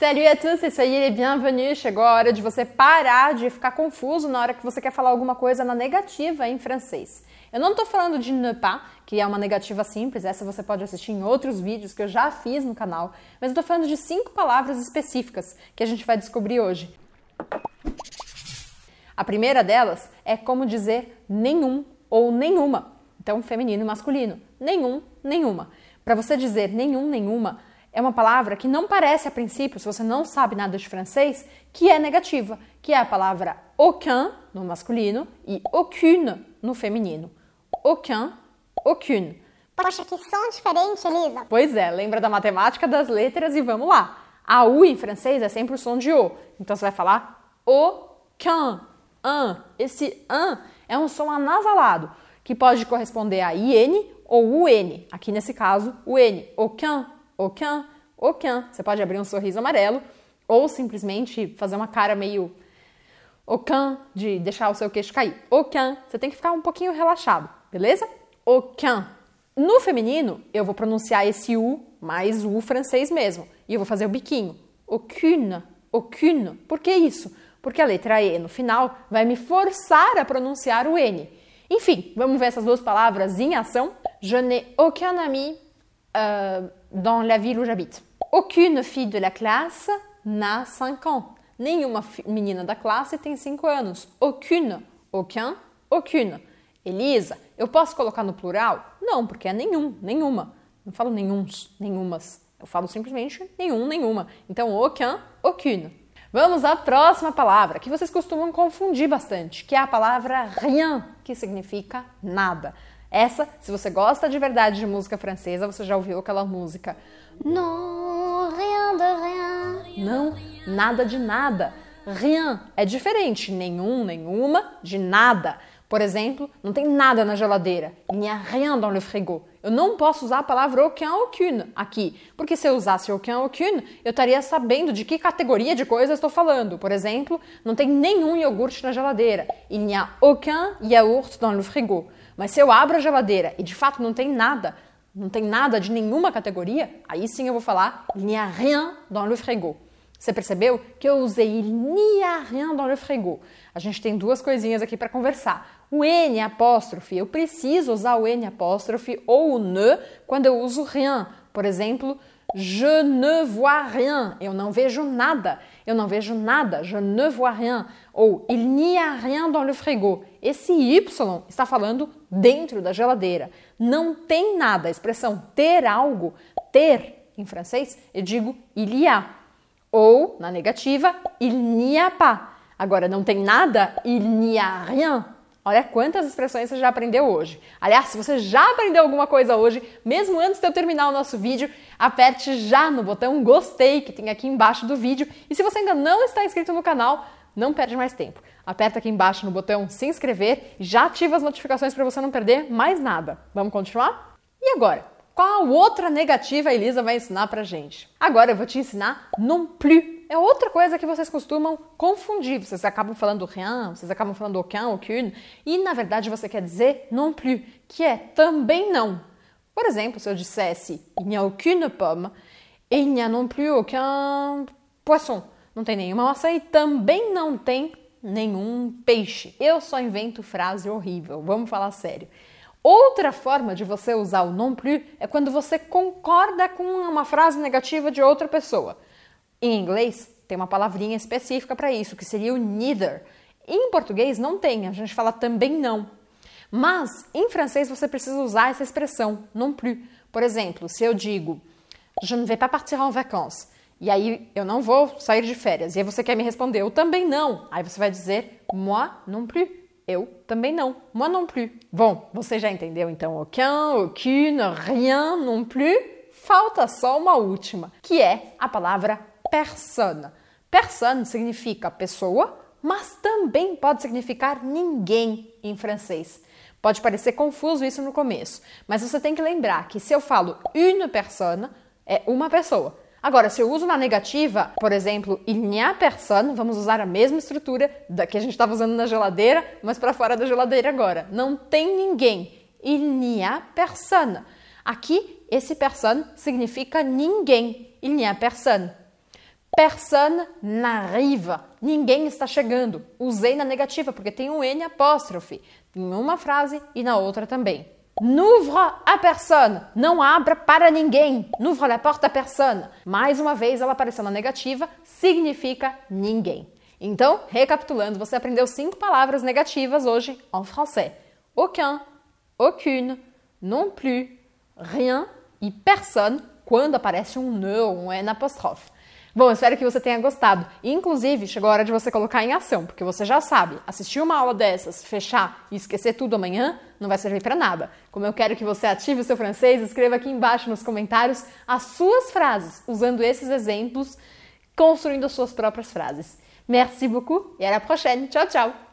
Salut à tous, isso soyez les bienvenus. Chegou a hora de você parar de ficar confuso na hora que você quer falar alguma coisa na negativa em francês. Eu não estou falando de ne pas, que é uma negativa simples, essa você pode assistir em outros vídeos que eu já fiz no canal, mas eu tô falando de cinco palavras específicas que a gente vai descobrir hoje. A primeira delas é como dizer nenhum ou nenhuma. Então, feminino e masculino. Nenhum, nenhuma. Para você dizer nenhum, nenhuma, é uma palavra que não parece a princípio, se você não sabe nada de francês, que é negativa, que é a palavra aucun no masculino e aucune no feminino. Aucun, aucune. Poxa, que som diferente, Elisa. Pois é, lembra da matemática das letras e vamos lá. A U em francês é sempre o som de O. Então você vai falar aucun, un. Esse un é um som anasalado, que pode corresponder a IN ou UN. Aqui nesse caso, UN. N, aucun, aucun, aucun. Você pode abrir um sorriso amarelo ou simplesmente fazer uma cara meio aucun, de deixar o seu queixo cair. Aucun. Você tem que ficar um pouquinho relaxado, beleza? Aucun. No feminino, eu vou pronunciar esse U mais U francês mesmo. E eu vou fazer o biquinho. Aucune. Aucune. Por que isso? Porque a letra E no final vai me forçar a pronunciar o N. Enfim, vamos ver essas duas palavras em ação. Je n'ai aucun ami, Euh, dans la ville où j'habite. Aucune fille de la classe n'a 5 ans. Nenhuma menina da classe tem 5 anos. Aucune, aucun, aucune. Elisa, eu posso colocar no plural? Não, porque é nenhum, nenhuma. Não falo nenhums, nenhumas. Eu falo simplesmente nenhum, nenhuma. Então, aucun, aucune. Vamos à próxima palavra, que vocês costumam confundir bastante, que é a palavra rien, que significa nada. Essa, se você gosta de verdade de música francesa, você já ouviu aquela música. Não, nada de nada. Rien é diferente, nenhum, nenhuma, de nada. Por exemplo, não tem nada na geladeira. Il n'y a rien dans le frigo. Eu não posso usar a palavra aucun, aucune aqui, porque se eu usasse aucun, aucune, eu estaria sabendo de que categoria de coisa estou falando. Por exemplo, não tem nenhum iogurte na geladeira. Il n'y a aucun yaourt dans le frigo. Mas se eu abro a geladeira e de fato não tem nada, não tem nada de nenhuma categoria, aí sim eu vou falar il n'y a rien dans le frigo. Você percebeu que eu usei il n'y a rien dans le frigo? A gente tem duas coisinhas aqui para conversar. O N apóstrofe, eu preciso usar o N apóstrofe ou o ne quando eu uso rien. Por exemplo, Je ne vois rien. Eu não vejo nada. Eu não vejo nada. Je ne vois rien. Ou il n'y a rien dans le frigo. Esse Y está falando dentro da geladeira. Não tem nada. A expressão ter algo, ter em francês, eu digo il y a. Ou, na negativa, il n'y a pas. Agora, não tem nada, il n'y a rien. Olha quantas expressões você já aprendeu hoje. Aliás, se você já aprendeu alguma coisa hoje, mesmo antes de eu terminar o nosso vídeo, aperte já no botão gostei que tem aqui embaixo do vídeo. E se você ainda não está inscrito no canal, não perde mais tempo. Aperta aqui embaixo no botão se inscrever e já ativa as notificações para você não perder mais nada. Vamos continuar? E agora? Qual outra negativa a Elisa vai ensinar pra gente? Agora eu vou te ensinar non plus é outra coisa que vocês costumam confundir. Vocês acabam falando rien, vocês acabam falando aucun, aucun, e na verdade você quer dizer non plus, que é também não. Por exemplo, se eu dissesse il n'y a aucune pomme, et il n'y a non plus aucun poisson. Não tem nenhuma maçã e também não tem nenhum peixe. Eu só invento frase horrível, vamos falar sério. Outra forma de você usar o non plus é quando você concorda com uma frase negativa de outra pessoa. Em inglês, tem uma palavrinha específica para isso, que seria o neither. Em português, não tem, a gente fala também não. Mas em francês, você precisa usar essa expressão, non plus. Por exemplo, se eu digo je ne vais pas partir en vacances, e aí eu não vou sair de férias, e aí você quer me responder eu também não, aí você vai dizer moi non plus. Eu também não. Moi non plus. Bom, você já entendeu então aucun, aucune, rien, non plus? Falta só uma última, que é a palavra persona. persona significa pessoa, mas também pode significar ninguém em francês. Pode parecer confuso isso no começo, mas você tem que lembrar que se eu falo une personne, é uma pessoa. Agora, se eu uso na negativa, por exemplo, il n'y a personne, vamos usar a mesma estrutura da que a gente estava usando na geladeira, mas para fora da geladeira agora. Não tem ninguém. Il n'y a personne. Aqui, esse personne significa ninguém. Il n'y a personne. Personne n'arrive. Ninguém está chegando. Usei na negativa porque tem um N apóstrofe em uma frase e na outra também. N'ouvre à personne. Não abra para ninguém. N'ouvre la porte à personne. Mais uma vez, ela apareceu na negativa, significa ninguém. Então, recapitulando, você aprendeu cinco palavras negativas hoje em francês: aucun, aucune, non plus, rien e personne quando aparece um n um N apóstrofe. Bom, espero que você tenha gostado. E, inclusive, chegou a hora de você colocar em ação, porque você já sabe, assistir uma aula dessas, fechar e esquecer tudo amanhã não vai servir para nada. Como eu quero que você ative o seu francês, escreva aqui embaixo nos comentários as suas frases, usando esses exemplos, construindo as suas próprias frases. Merci beaucoup e à la prochaine. Tchau, tchau.